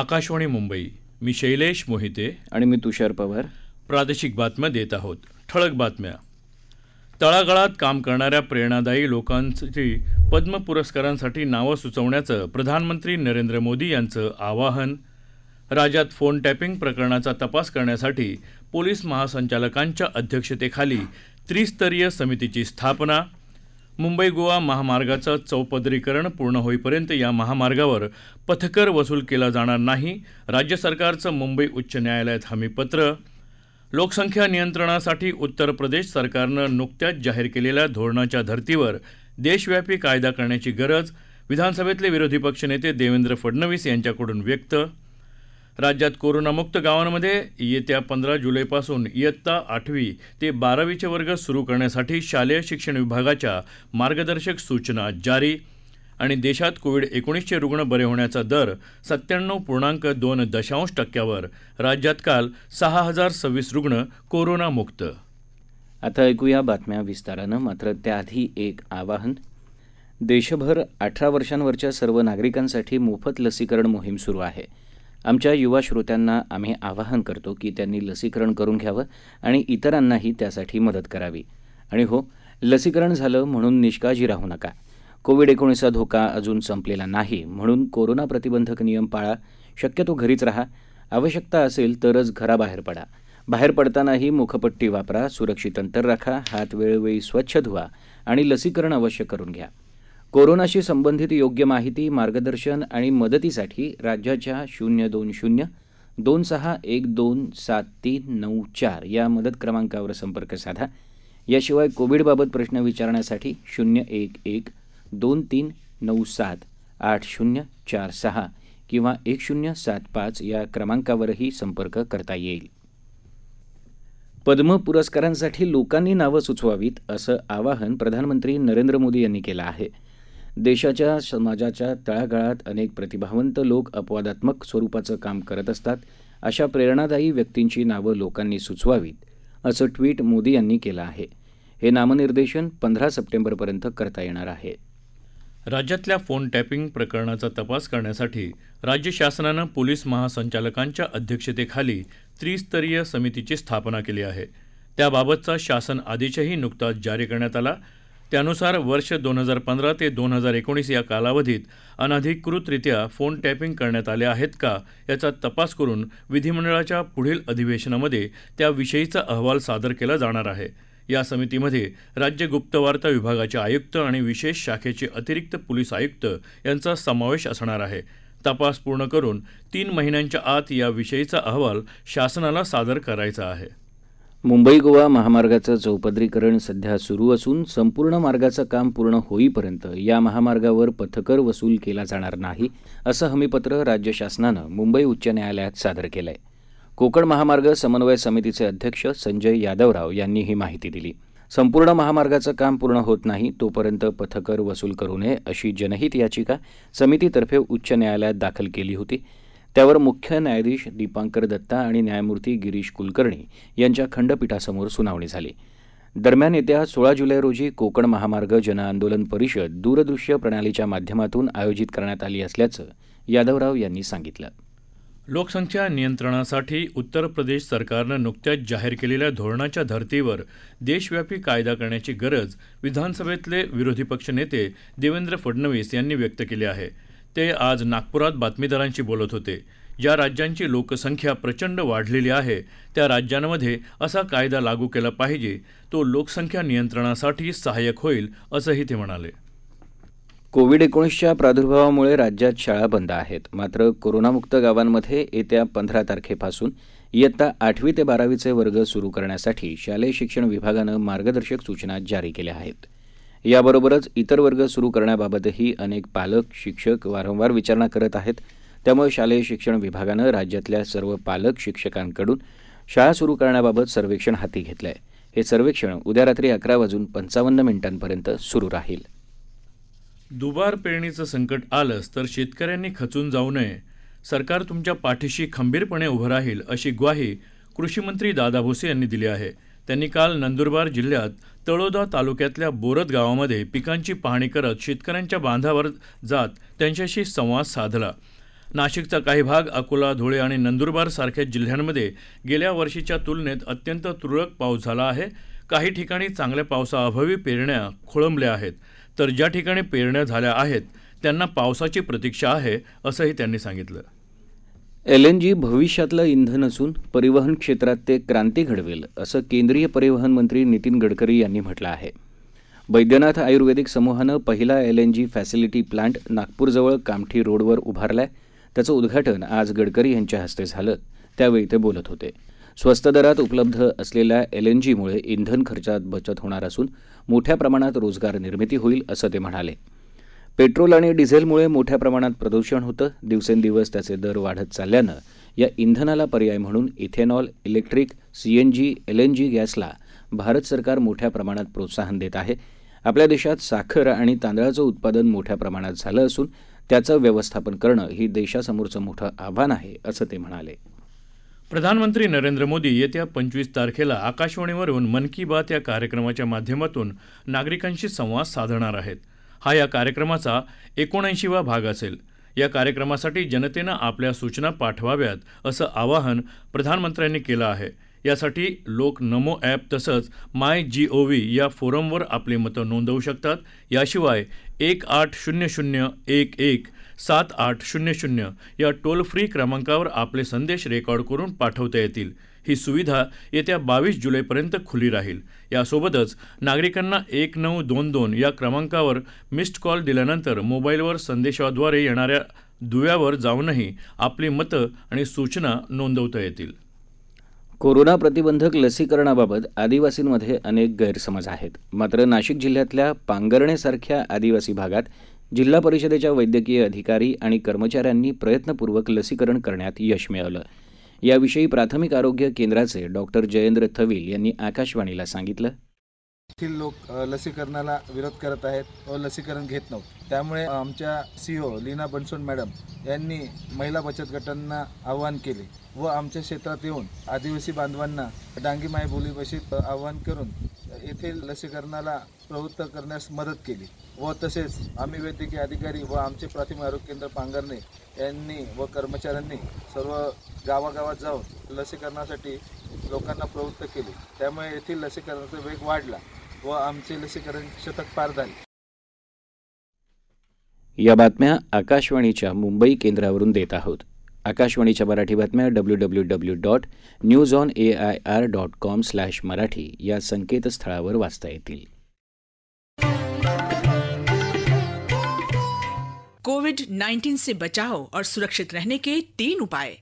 आकाशवाणी मुंबई मी शैलेश मोहिते आणि मी तुषार पवार प्रादेशिक बातम्या देत आहोत ठळक बातम्या तळागाळात काम करणाऱ्या प्रेरणादायी लोकांची पद्म पुरस्कारांसाठी नावं सुचवण्याचं प्रधानमंत्री नरेंद्र मोदी यांचं आवाहन राज्यात फोन टॅपिंग प्रकरणाचा तपास करण्यासाठी पोलीस महासंचालकांच्या अध्यक्षतेखाली त्रिस्तरीय समितीची स्थापना मुंबई गोवा महामार्गाचं चौपदरीकरण पूर्ण होईपर्यंत या महामार्गावर पथकर वसूल केला जाणार नाही राज्य सरकारचं मुंबई उच्च न्यायालयात हमीपत्र लोकसंख्या नियंत्रणासाठी उत्तर प्रदेश सरकारनं नुकत्याच जाहीर केलेल्या धोरणाच्या धर्तीवर देशव्यापी कायदा करण्याची गरज विधानसभेतले विरोधी पक्षनेते देवेंद्र फडणवीस यांच्याकडून व्यक्त राज्यात कोरोनामुक्त गावांमध्ये येत्या पंधरा जुलैपासून इयत्ता आठवी ते बारावीचे वर्ग सुरू करण्यासाठी शालेय शिक्षण विभागाच्या मार्गदर्शक सूचना जारी आणि देशात कोविड एकोणीसचे रुग्ण बरे होण्याचा दर सत्त्याण्णव पूर्णांक दोन दशांश टक्क्यावर राज्यात काल सहा हजार सव्वीस रुग्ण कोरोनामुक्त आता ऐकूया बातम्या विस्तारानं मात्र त्याआधी एक आवाहन देशभर अठरा वर्षांवरच्या सर्व नागरिकांसाठी मोफत लसीकरण मोहीम सुरू आहे आमच्या युवा श्रोत्यांना आम्ही आवाहन करतो की त्यांनी लसीकरण करून घ्यावं आणि इतरांनाही त्यासाठी मदत करावी आणि हो लसीकरण झालं म्हणून निष्काळजी राहू नका कोविड एकोणीसचा धोका अजून संपलेला नाही म्हणून कोरोना प्रतिबंधक नियम पाळा शक्यतो घरीच राहा आवश्यकता असेल तरच घराबाहेर पडा बाहेर पडतानाही मुखपट्टी वापरा सुरक्षित अंतर राखा हात वेळोवेळी स्वच्छ धुवा आणि लसीकरण अवश्य करून घ्या कोरोनाशी संबंधित योग्य माहिती मार्गदर्शन आणि मदतीसाठी राज्याच्या शून्य दोन शून्य दोन सहा एक दोन सात तीन नऊ चार या मदत क्रमांकावर संपर्क साधा याशिवाय कोविडबाबत प्रश्न विचारण्यासाठी शून्य एक एक दोन तीन नऊ सात आठ शून्य चार सहा किंवा एक शून्य सात पाच या क्रमांकावरही संपर्क करता येईल पद्म पुरस्कारांसाठी लोकांनी नावं सुचवावीत असं आवाहन प्रधानमंत्री नरेंद्र मोदी यांनी केलं आहे देशाच्या समाजाच्या तळागाळात अनेक प्रतिभावंत लोक अपवादात्मक स्वरूपाचं काम करत असतात अशा प्रेरणादायी व्यक्तींची नावं लोकांनी सुचवावीत असं ट्विट मोदी यांनी केलं आहे हे नामनिर्देशन पंधरा सप्टेंबरपर्यंत करता येणार आहे राज्यातल्या फोन टॅपिंग प्रकरणाचा तपास करण्यासाठी राज्य शासनानं पोलीस महासंचालकांच्या अध्यक्षतेखाली त्रिस्तरीय समितीची स्थापना केली आहे त्याबाबतचा शासन आदेशही नुकताच जारी करण्यात आला त्यानुसार वर्ष दोन हजार पंधरा ते दोन हजार एकोणीस या कालावधीत अनधिकृतरित्या फोन टॅपिंग करण्यात आले आहेत का याचा तपास करून विधिमंडळाच्या पुढील अधिवेशनामध्ये त्याविषयीचा अहवाल सादर केला जाणार आहे या समितीमध्ये राज्य गुप्तवार्ता विभागाचे आयुक्त आणि विशेष शाखेचे अतिरिक्त पोलीस आयुक्त यांचा समावेश असणार आहे तपास पूर्ण करून तीन महिन्यांच्या आत याविषयीचा अहवाल शासनाला सादर करायचा आहे मुंबई गोवा महामार्गाचं चौपदरीकरण सध्या सुरू असून संपूर्ण मार्गाचं काम पूर्ण होईपर्यंत या महामार्गावर पथकर वसूल केला जाणार नाही असं हमीपत्र राज्य शासनानं मुंबई उच्च न्यायालयात सादर केलं आहे कोकण महामार्ग समन्वय समितीचे अध्यक्ष संजय यादवराव यांनी ही माहिती दिली संपूर्ण महामार्गाचं काम पूर्ण होत नाही तोपर्यंत पथकर वसूल करू नये अशी जनहित याचिका समितीतर्फे उच्च न्यायालयात दाखल केली होती त्यावर मुख्य न्यायाधीश दीपांकर दत्ता आणि न्यायमूर्ती गिरीश कुलकर्णी यांच्या खंडपीठासमोर सुनावणी झाली दरम्यान येत्या सोळा जुलै रोजी कोकण महामार्ग जनआंदोलन परिषद दूरदृश्य प्रणालीच्या माध्यमातून आयोजित करण्यात आली असल्याचं यादवराव यांनी सांगितलं लोकसंख्या नियंत्रणासाठी उत्तर प्रदेश सरकारनं नुकत्याच जाहीर केलेल्या धोरणाच्या धर्तीवर देशव्यापी कायदा करण्याची गरज विधानसभेतले विरोधी पक्षनेते देवेंद्र फडणवीस यांनी व्यक्त केली आहे ते आज नागपुरात बातमीदारांशी बोलत होते ज्या राज्यांची लोकसंख्या प्रचंड वाढलेली आहे त्या राज्यांमध्ये असा कायदा लागू केला पाहिजे तो लोकसंख्या नियंत्रणासाठी सहाय्यक होईल असंही ते म्हणाले कोविड एकोणीसच्या प्रादुर्भावामुळे राज्यात शाळा बंद आहेत मात्र कोरोनामुक्त गावांमध्ये येत्या पंधरा तारखेपासून इयत्ता आठवी ते बारावीचे वर्ग सुरू करण्यासाठी शालेय शिक्षण विभागानं मार्गदर्शक सूचना जारी केल्या आहेत याबरोबरच इतर वर्ग सुरू करण्याबाबतही अनेक पालक शिक्षक वारंवार विचारणा करत आहेत त्यामुळे शालेय शिक्षण विभागानं राज्यातल्या सर्व पालक शिक्षकांकडून शाळा सुरू करण्याबाबत सर्वेक्षण हाती घेतलं आहे हे सर्वेक्षण उद्या रात्री अकरा वाजून पंचावन्न मिनिटांपर्यंत सुरू राहील दुबार पेरणीचं संकट आलंच तर शेतकऱ्यांनी खचून जाऊ नये सरकार तुमच्या पाठीशी खंबीरपणे उभं राहील अशी ग्वाही कृषीमंत्री दादा भुसे यांनी दिली आहे त्यांनी काल नंदुरबार जिल्ह्यात तळोदा तालुक्यातल्या बोरद गावामध्ये पिकांची पाहणी करत शेतकऱ्यांच्या बांधावर जात त्यांच्याशी संवाद साधला नाशिकचा काही भाग अकोला धुळे आणि नंदुरबार सारख्या जिल्ह्यांमध्ये गेल्या वर्षीच्या तुलनेत अत्यंत तुरळक पाऊस झाला आहे काही ठिकाणी चांगल्या पावसाअभावी पेरण्या खोळंबल्या आहेत तर ज्या ठिकाणी पेरण्या झाल्या आहेत त्यांना पावसाची प्रतीक्षा आहे असंही त्यांनी सांगितलं एलएनजी भविष्यातलं इंधन असून परिवहन क्षेत्रात ते क्रांती घडवेल असं केंद्रीय परिवहन मंत्री नितीन गडकरी यांनी म्हटलं आहे बैद्यनाथ आयुर्वेदिक समूहानं पहिला एलएनजी फॅसिलिटी प्लांट नागपूरजवळ कामठी रोडवर उभारलाय त्याचं उद्घाटन आज गडकरी यांच्या हस्ते झालं त्यावेळी ते बोलत होते स्वस्त दरात उपलब्ध असलेल्या जीमुळे इंधन खर्चात बचत होणार असून मोठ्या प्रमाणात रोजगार निर्मिती होईल असं ते म्हणाले पेट्रोल आणि डिझेलमुळे मोठ्या प्रमाणात प्रदूषण होतं दिवसेंदिवस त्याचे दर वाढत चालल्यानं या इंधनाला पर्याय म्हणून इथेनॉल इलेक्ट्रिक सीएनजी एलएनजी गॅसला भारत सरकार मोठ्या प्रमाणात प्रोत्साहन देत आहे आपल्या देशात साखर आणि तांदळाचं उत्पादन मोठ्या प्रमाणात झालं असून त्याचं व्यवस्थापन करणं ही देशासमोरचं मोठं आव्हान आहे असं ते म्हणाले प्रधानमंत्री नरेंद्र मोदी येत्या पंचवीस तारखेला आकाशवाणीवरून मन की बात या कार्यक्रमाच्या माध्यमातून नागरिकांशी संवाद साधणार आहेत हा या कार्यक्रमाचा एकोणऐंशीवा भाग असेल या कार्यक्रमासाठी जनतेनं आपल्या सूचना पाठवाव्यात असं आवाहन प्रधानमंत्र्यांनी केलं आहे यासाठी लोक नमो ॲप तसंच माय जी ओ व्ही या फोरमवर आपली मतं नोंदवू शकतात याशिवाय एक आठ शून्य शून्य एक एक सात आठ शून्य शून्य या टोल फ्री क्रमांकावर आपले संदेश रेकॉर्ड करून पाठवता येतील ही सुविधा येत्या बावीस जुलैपर्यंत खुली राहील यासोबतच नागरिकांना एक नऊ दोन दोन या क्रमांकावर मिस्ड कॉल दिल्यानंतर मोबाईलवर संदेशाद्वारे येणाऱ्या दुव्यावर जाऊनही आपली मतं आणि सूचना नोंदवता येतील कोरोना प्रतिबंधक लसीकरणाबाबत आदिवासींमध्ये अनेक गैरसमज आहेत मात्र नाशिक जिल्ह्यातल्या पांगरणेसारख्या आदिवासी भागात जिल्हा परिषदेच्या वैद्यकीय अधिकारी आणि कर्मचाऱ्यांनी प्रयत्नपूर्वक लसीकरण करण्यात यश मिळवलं याविषयी प्राथमिक आरोग्य केंद्राचे डॉक्टर जयेंद्र थविल यांनी आकाशवाणीला सांगितलं येथील लोक लसीकरणाला विरोध करत आहेत व लसीकरण घेत नव्हत त्यामुळे आमच्या C O e Leena Bansod madam यांनी महिला बचत गटांना आवाहन केले व आमच्या क्षेत्रात येऊन आदिवासी बांधवांना डांगी माय बोलीभाषेत आवाहन करून येथील लसीकरणाला प्रवृत्त करण्यास मदत केली व तसेच आम्ही वैद्यकीय अधिकारी व आमचे प्राथमिक आरोग्य केंद्र पांगरणे यांनी व कर्मचाऱ्यांनी सर्व गावागावात जाऊन लसीकरणासाठी लोकांना प्रवृत्त केली त्यामुळे येथील लसीकरणाचा वेग वाढला व आमचे लसीकरण शतक पार झाले या बातम्या आकाशवाणीच्या मुंबई केंद्रावरून देत आहोत आकाशवाणीच्या मराठी बातम्या W W W dot news on A I R dot com slash Marathi या संकेतस्थळावर वाचता येतील कोविड 19 से बचाव और सुरक्षित रहने के तीन उपाय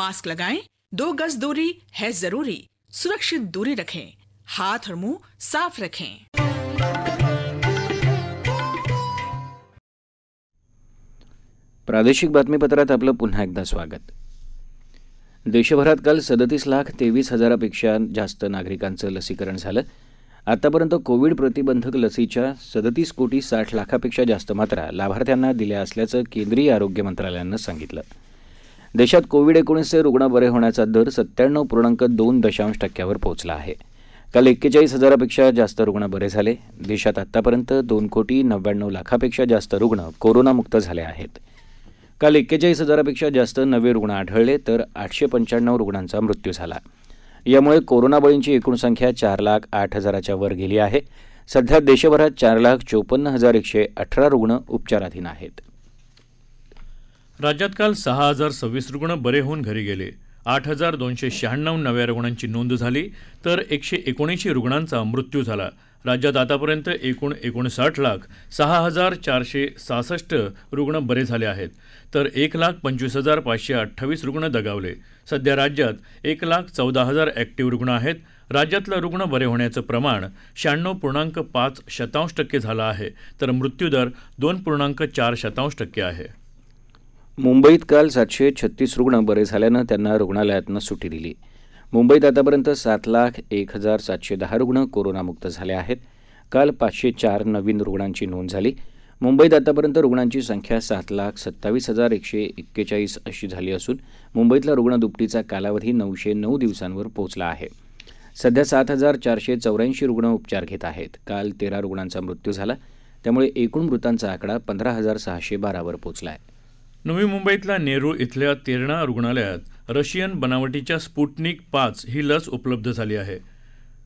मास्क लगाएं, दो गज दूरी है जरूरी सुरक्षित दूरी रखें हाथ और मुंह साफ रखें प्रादेशिक बातमीपत्रात आपलं पुन्हा एकदा स्वागत देशभरात काल सदतीस लाख तेवीस हजारापेक्षा जास्त नागरिकांचं लसीकरण झालं आतापर्यंत कोविड प्रतिबंधक लसीच्या सदतीस कोटी साठ लाखापेक्षा जास्त मात्रा लाभार्थ्यांना दिल्या असल्याचं केंद्रीय आरोग्य मंत्रालयानं सांगितलं देशात कोविड एकोणीसचे रुग्ण बरे होण्याचा दर सत्त्याण्णव पूर्णांक दोन दशांश टक्क्यावर पोहोचला आहे काल एक्केचाळीस हजारापेक्षा जास्त रुग्ण बरे झाले देशात आतापर्यंत दोन कोटी नव्याण्णव लाखापेक्षा जास्त रुग्ण कोरोनामुक्त झाले आहेत काल एक्केचाळीस हजारापेक्षा जास्त नवे रुग्ण आढळले तर आठशे पंच्याण्णव रुग्णांचा मृत्यू झाला यामुळे कोरोना बळींची एकूण संख्या चार लाख आठ हजाराच्या वर गेली आहे सध्या देशभरात चार लाख चोपन्न हजार एकशे अठरा रुग्ण उपचाराधीन आहेत राज्यात काल सहा हजार सव्वीस रुग्ण बरे होऊन घरी गेले आठ हजार दोनशे शहाण्णव नव्या रुग्णांची नोंद झाली तर एकशे एकोणऐंशी रुग्णांचा मृत्यू झाला राज्यात आतापर्यंत एकूण एकोणसाठ लाख सहा हजार चारशे सहासष्ट रुग्ण बरे झाले आहेत तर एक लाख पंचवीस हजार पाचशे अठ्ठावीस रुग्ण दगावले सध्या राज्यात एक लाख चौदा हजार ॲक्टिव्ह रुग्ण आहेत राज्यातलं रुग्ण बरे होण्याचं प्रमाण शहाण्णव पूर्णांक पाच शतांश टक्के झालं आहे तर मृत्यूदर दोन पूर्णांक चार शतांश टक्के आहे मुंबईत काल सातशे छत्तीस रुग्ण बरे झाल्यानं त्यांना रुग्णालयातनं सुटी दिली मुंबईत आतापर्यंत सात लाख एक हजार सातशे दहा रुग्ण कोरोनामुक्त झाले आहेत काल पाचशे चार नवीन रुग्णांची नोंद झाली मुंबईत आतापर्यंत रुग्णांची संख्या सात लाख सत्तावीस हजार एकशे एक्केचाळीस अशी झाली असून मुंबईतला रुग्ण दुपटीचा कालावधी नऊशे नऊ दिवसांवर पोहोचला आहे सध्या सात हजार चारशे चौऱ्याऐंशी रुग्ण उपचार घेत आहेत काल तेरा रुग्णांचा मृत्यू झाला त्यामुळे एकूण मृतांचा आकडा पंधरा हजार सहाशे बारावर पोचला आहे नवी मुंबईतल्या नेहरू इथल्या तेरणा रुग्णालयात रशियन बनावटीच्या स्पुटनिक पाच ही लस उपलब्ध झाली आहे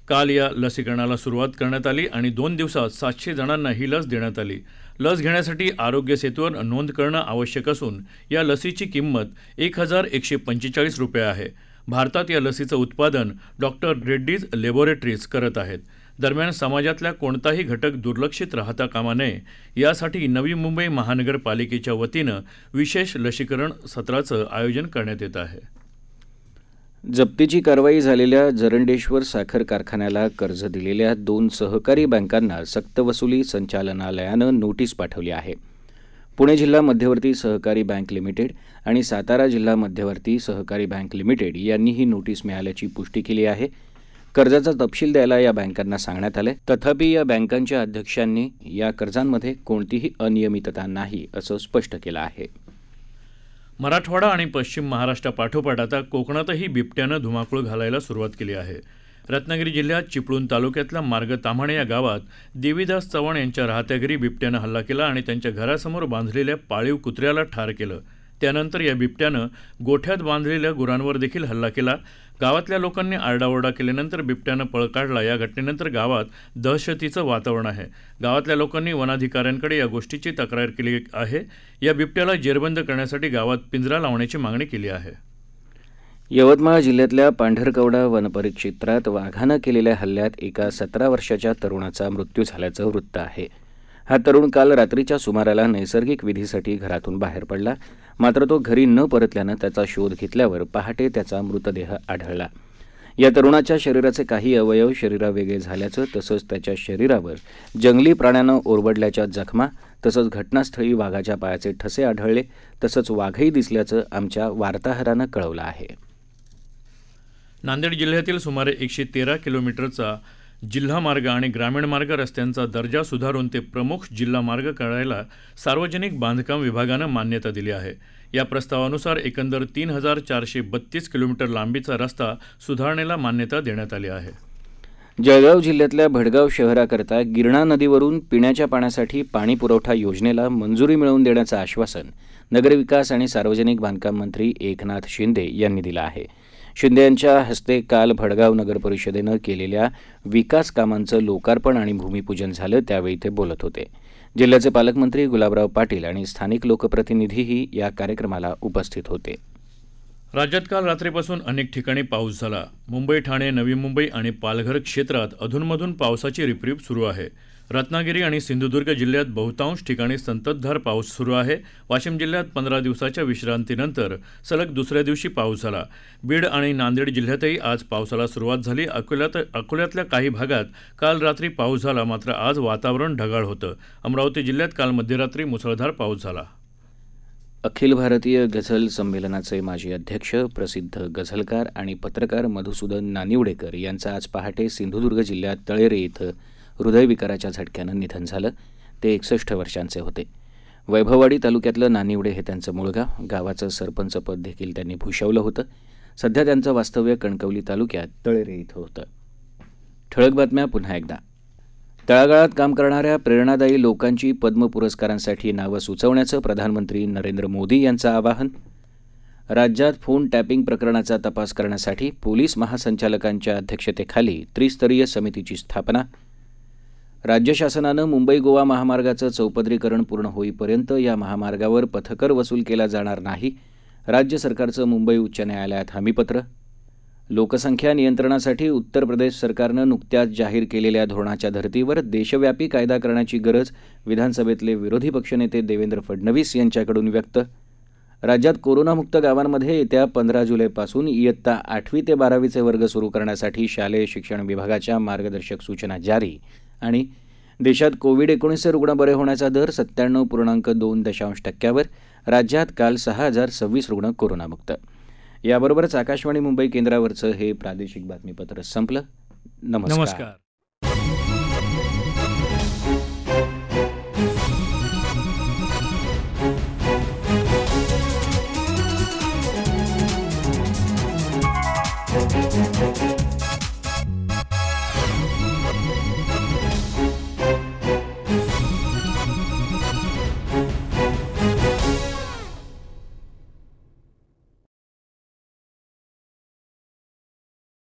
काल या लसीकरणाला सुरुवात करण्यात आली आणि दोन दिवसात सातशे जणांना ही लस देण्यात आली लस घेण्यासाठी आरोग्य सेतूवर नोंद करणं आवश्यक असून या लसीची किंमत एक हजार एकशे पंचेचाळीस रुपये आहे भारतात या लसीचं उत्पादन डॉक्टर रेड्डीज लॅबोरेटरीज करत आहेत दरम्यान समाजातला कोणताही घटक दुर्लक्षित राहता कामा नये यासाठी नवी मुंबई महानगरपालिकेच्या वतीनं विशेष लसीकरण सत्राचं आयोजन करण्यात येत आहे जप्तीची कारवाई झालेल्या जरंडेश्वर साखर कारखान्याला कर्ज दिलेल्या दोन सहकारी बँकांना सक्तवसुली संचालनालयानं नोटीस पाठवली आहे पुणे जिल्हा मध्यवर्ती सहकारी बँक लिमिटेड आणि सातारा जिल्हा मध्यवर्ती सहकारी बँक लिमिटेड यांनी ही नोटीस मिळाल्याची पुष्टी केली आहे कर्जाचा तपशील द्यायला या बँकांना सांगण्यात आलं तथापि या बँकांच्या अध्यक्षांनी या कर्जांमध्ये कोणतीही अनियमितता नाही असं स्पष्ट केलं आहे मराठवाडा आणि पश्चिम महाराष्ट्रापाठोपाठ आता कोकणातही बिबट्यानं धुमाकूळ घालायला सुरुवात केली आहे रत्नागिरी जिल्ह्यात चिपळूण तालुक्यातल्या मार्ग ताम्हाणे या गावात देवीदास चव्हाण यांच्या राहत्या घरी बिबट्यानं हल्ला केला आणि त्यांच्या घरासमोर बांधलेल्या पाळीव कुत्र्याला ठार केलं त्यानंतर या बिबट्यानं गोठ्यात बांधलेल्या गुरांवर देखील हल्ला केला गावातल्या लोकांनी आरडाओरडा केल्यानंतर बिबट्यानं पळ काढला या घटनेनंतर गावात दहशतीचं वातावरण आहे गावातल्या लोकांनी वनाधिकाऱ्यांकडे या गोष्टीची तक्रार केली आहे या बिबट्याला जेरबंद करण्यासाठी गावात पिंजरा लावण्याची मागणी केली आहे यवतमाळ जिल्ह्यातल्या पांढरकवडा वनपरिक्षेत्रात वाघानं केलेल्या हल्ल्यात एका सतरा वर्षाच्या तरुणाचा मृत्यू झाल्याचं वृत्त आहे हा तरुण काल रात्रीच्या सुमाराला नैसर्गिक विधीसाठी घरातून बाहेर पडला मात्र तो घरी न परतल्यानं त्याचा शोध घेतल्यावर पहाटे त्याचा मृतदेह आढळला या तरुणाच्या शरीराचे काही अवयव शरीरावेगळे झाल्याचं तसंच त्याच्या शरीरावर जंगली प्राण्यानं ओरबडल्याच्या जखमा तसंच घटनास्थळी वाघाच्या पायाचे ठसे आढळले तसंच वाघही दिसल्याचं आमच्या वार्ताहरानं कळवलं आहे नांदेड जिल्ह्यातील सुमारे एकशे तेरा किलोमीटरचा जिल्हा मार्ग आणि ग्रामीण मार्ग रस्त्यांचा दर्जा सुधारून ते प्रमुख जिल्हा मार्ग करायला सार्वजनिक बांधकाम विभागानं मान्यता दिली आहे या प्रस्तावानुसार एकंदर तीन हजार चारशे बत्तीस किलोमीटर लांबीचा रस्ता सुधारणेला मान्यता देण्यात आली आहे जळगाव जिल्ह्यातल्या भडगाव शहराकरता गिरणा नदीवरून पिण्याच्या पाण्यासाठी पाणी पुरवठा योजनेला मंजुरी मिळवून देण्याचं आश्वासन नगरविकास आणि सार्वजनिक बांधकाम मंत्री एकनाथ शिंदे यांनी दिलं आहे शिंदे यांच्या हस्ते काल भडगाव नगर परिषदेनं केलेल्या विकास कामांचं लोकार्पण आणि भूमिपूजन झालं त्यावेळी ते बोलत होते जिल्ह्याचे पालकमंत्री गुलाबराव पाटील आणि स्थानिक लोकप्रतिनिधीही या कार्यक्रमाला उपस्थित होते राज्यात काल रात्रीपासून अनेक ठिकाणी पाऊस झाला मुंबई ठाणे नवी मुंबई आणि पालघर क्षेत्रात अधूनमधून पावसाची रिपरिप सुरू आहे रत्नागिरी आणि सिंधुदुर्ग जिल्ह्यात बहुतांश ठिकाणी संततधार पाऊस सुरू आहे वाशिम जिल्ह्यात पंधरा दिवसाच्या विश्रांतीनंतर सलग दुसऱ्या दिवशी पाऊस झाला बीड आणि नांदेड जिल्ह्यातही आज पावसाला सुरुवात झाली अकोल्यात अकोल्यातल्या काही भागात काल रात्री पाऊस झाला मात्र आज वातावरण ढगाळ होतं अमरावती जिल्ह्यात काल मध्यरात्री मुसळधार पाऊस झाला अखिल भारतीय गझल संमेलनाचे माजी अध्यक्ष प्रसिद्ध गझलकार आणि पत्रकार मधुसूदन नानिवडेकर यांचा आज पहाटे सिंधुदुर्ग जिल्ह्यात तळेरे इथं हृदयविकाराच्या झटक्यानं निधन झालं ते एकसष्ट वर्षांचे होते वैभववाडी तालुक्यातलं नानिवडे हे त्यांचं मुळगाव गावाचं सरपंचपद देखील त्यांनी भूषवलं होतं सध्या त्यांचं वास्तव्य कणकवली तालुक्यात तळेरे इथं होतं ठळक बातम्या पुन्हा एकदा तळागाळात काम करणाऱ्या प्रेरणादायी लोकांची पद्म पुरस्कारांसाठी नावं सुचवण्याचं प्रधानमंत्री नरेंद्र मोदी यांचं आवाहन राज्यात फोन टॅपिंग प्रकरणाचा तपास करण्यासाठी पोलीस महासंचालकांच्या अध्यक्षतेखाली त्रिस्तरीय समितीची स्थापना राज्य शासनानं मुंबई गोवा महामार्गाचं चौपदरीकरण पूर्ण होईपर्यंत या महामार्गावर पथकर वसूल केला जाणार नाही राज्य सरकारचं मुंबई उच्च न्यायालयात हमीपत्र लोकसंख्या नियंत्रणासाठी उत्तर प्रदेश सरकारनं नुकत्याच जाहीर केलेल्या धोरणाच्या धर्तीवर देशव्यापी कायदा करण्याची गरज विधानसभेतले विरोधी पक्षनेते देवेंद्र फडणवीस यांच्याकडून व्यक्त राज्यात कोरोनामुक्त गावांमध्ये येत्या पंधरा जुलैपासून इयत्ता आठवी ते बारावीचे वर्ग सुरू करण्यासाठी शालेय शिक्षण विभागाच्या मार्गदर्शक सूचना जारी आणि देशात कोविड एकोणीसचे रुग्ण बरे होण्याचा दर सत्त्याण्णव पूर्णांक दोन दशांश टक्क्यावर राज्यात काल सहा हजार सव्वीस रुग्ण कोरोनामुक्त याबरोबरच आकाशवाणी मुंबई केंद्रावरचं हे प्रादेशिक बातमीपत्र संपलं नमस्कार, नमस्कार।